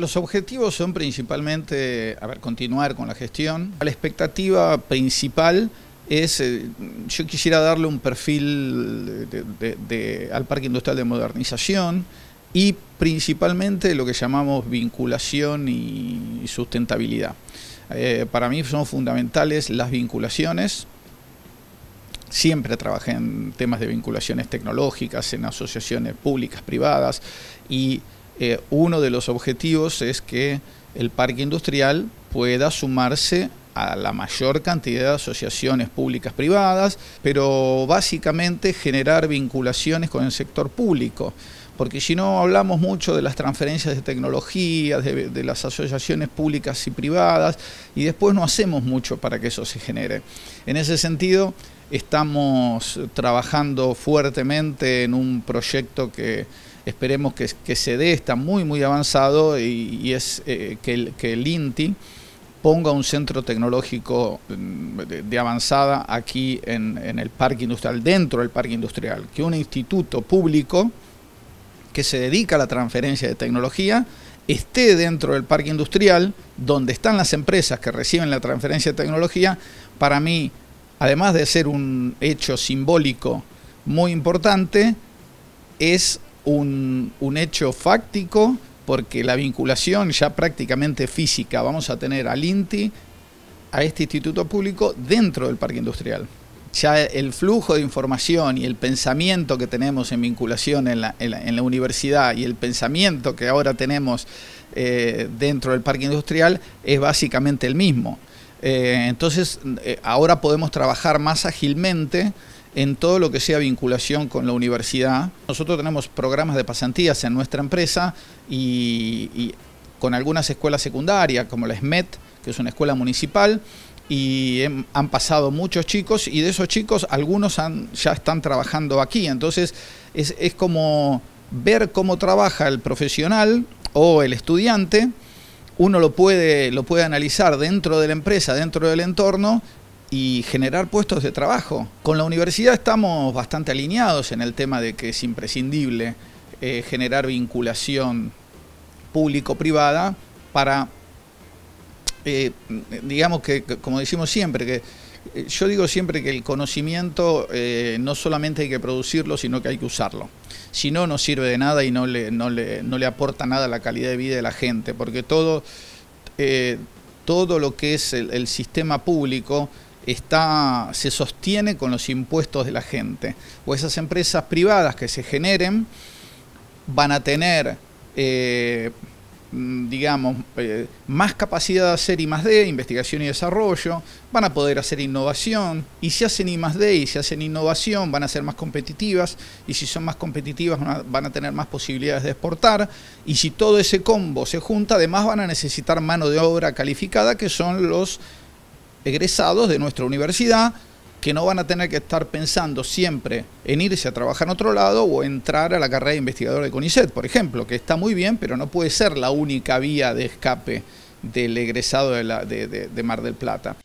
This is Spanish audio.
Los objetivos son principalmente, a ver, continuar con la gestión. La expectativa principal es, eh, yo quisiera darle un perfil al parque industrial de modernización y principalmente lo que llamamos vinculación y sustentabilidad. Eh, para mí son fundamentales las vinculaciones. Siempre trabajé en temas de vinculaciones tecnológicas, en asociaciones públicas, privadas y eh, uno de los objetivos es que el parque industrial pueda sumarse a la mayor cantidad de asociaciones públicas privadas, pero básicamente generar vinculaciones con el sector público, porque si no hablamos mucho de las transferencias de tecnologías, de las asociaciones públicas y privadas, y después no hacemos mucho para que eso se genere. En ese sentido, estamos trabajando fuertemente en un proyecto que Esperemos que, se dé, está muy, muy avanzado y, es eh, que, el, el INTI ponga un centro tecnológico mm, de avanzada aquí en, en, el parque industrial, dentro del parque industrial, que un instituto público que se dedica a la transferencia de tecnología esté dentro del parque industrial, donde están las empresas que reciben la transferencia de tecnología, para mí, además de ser un hecho simbólico muy importante, es un, hecho fáctico, porque la vinculación ya prácticamente física, vamos a tener al INTI, a este instituto público, dentro del parque industrial. Ya el flujo de información y el pensamiento que tenemos en vinculación en la, universidad y el pensamiento que ahora tenemos eh, dentro del parque industrial es básicamente el mismo. Eh, entonces, eh, ahora podemos trabajar más ágilmente en todo lo que sea vinculación con la universidad. Nosotros tenemos programas de pasantías en nuestra empresa y, con algunas escuelas secundarias, como la SMET, que es una escuela municipal, y han pasado muchos chicos y de esos chicos algunos han, ya están trabajando aquí. Entonces es, es como ver cómo trabaja el profesional o el estudiante uno lo puede, lo puede analizar dentro de la empresa, dentro del entorno, y generar puestos de trabajo. Con la universidad estamos bastante alineados en el tema de que es imprescindible eh, generar vinculación público-privada para, eh, digamos que, como decimos siempre, que eh, yo digo siempre que el conocimiento no solamente hay que producirlo, sino que hay que usarlo. Si no, no sirve de nada y no le, no le, aporta nada a la calidad de vida de la gente, porque todo, todo lo que es el sistema público está, se sostiene con los impuestos de la gente. O esas empresas privadas que se generen van a tener, eh, digamos, eh, más capacidad de hacer I D, investigación y desarrollo, van a poder hacer innovación, y si hacen I D y si hacen innovación van a ser más competitivas, y si son más competitivas van a tener más posibilidades de exportar, y si todo ese combo se junta, además van a necesitar mano de obra calificada, que son los egresados de nuestra universidad que no van a tener que estar pensando siempre en irse a trabajar en otro lado o entrar a la carrera de investigador de CONICET, por ejemplo, que está muy bien, pero no puede ser la única vía de escape del egresado de, de Mar del Plata.